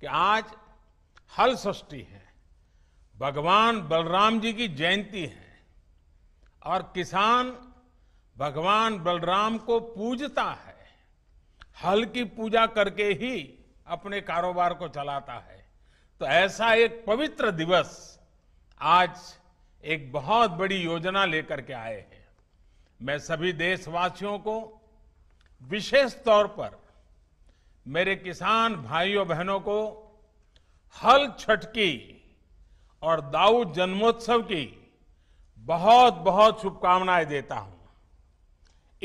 कि आज हल सृष्टि है भगवान बलराम जी की जयंती है और किसान भगवान बलराम को पूजता है हल की पूजा करके ही अपने कारोबार को चलाता है तो ऐसा एक पवित्र दिवस आज एक बहुत बड़ी योजना लेकर के आए हैं मैं सभी देशवासियों को विशेष तौर पर मेरे किसान भाइयों बहनों को हल छठ की और दाऊ जन्मोत्सव की बहुत बहुत शुभकामनाएं देता हूं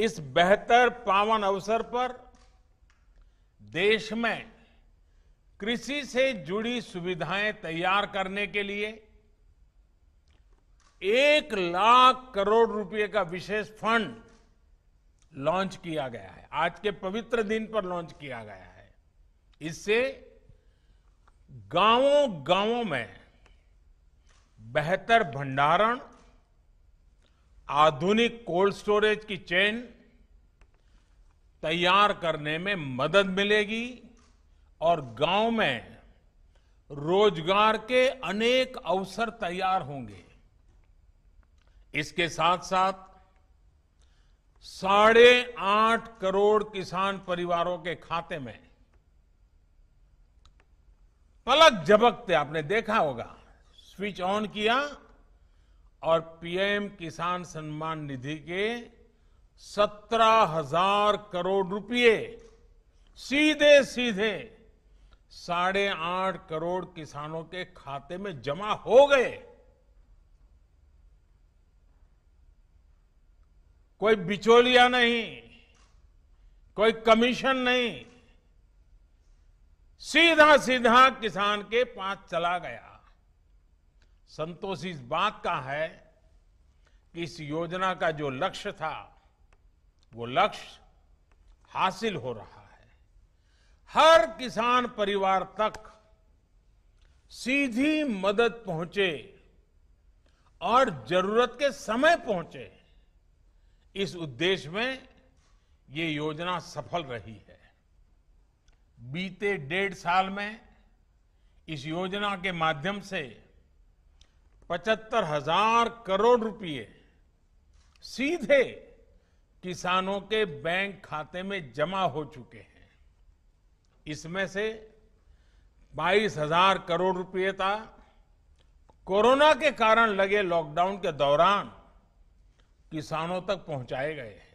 इस बेहतर पावन अवसर पर देश में कृषि से जुड़ी सुविधाएं तैयार करने के लिए एक लाख करोड़ रुपए का विशेष फंड लॉन्च किया गया है आज के पवित्र दिन पर लॉन्च किया गया है इससे गांवों गांवों में बेहतर भंडारण आधुनिक कोल्ड स्टोरेज की चेन तैयार करने में मदद मिलेगी और गांव में रोजगार के अनेक अवसर तैयार होंगे इसके साथ साथ साढ़े आठ करोड़ किसान परिवारों के खाते में पलक झपकते आपने देखा होगा स्विच ऑन किया और पीएम किसान सम्मान निधि के सत्रह हजार करोड़ रुपए सीधे सीधे साढ़े आठ करोड़ किसानों के खाते में जमा हो गए कोई बिचौलिया नहीं कोई कमीशन नहीं सीधा सीधा किसान के पास चला गया संतोष इस बात का है कि इस योजना का जो लक्ष्य था वो लक्ष्य हासिल हो रहा है हर किसान परिवार तक सीधी मदद पहुंचे और जरूरत के समय पहुंचे इस उद्देश्य में ये योजना सफल रही है बीते डेढ़ साल में इस योजना के माध्यम से पचहत्तर हजार करोड़ रुपए सीधे किसानों के बैंक खाते में जमा हो चुके हैं इसमें से बाईस हजार करोड़ रुपए का कोरोना के कारण लगे लॉकडाउन के दौरान किसानों तक पहुंचाए गए हैं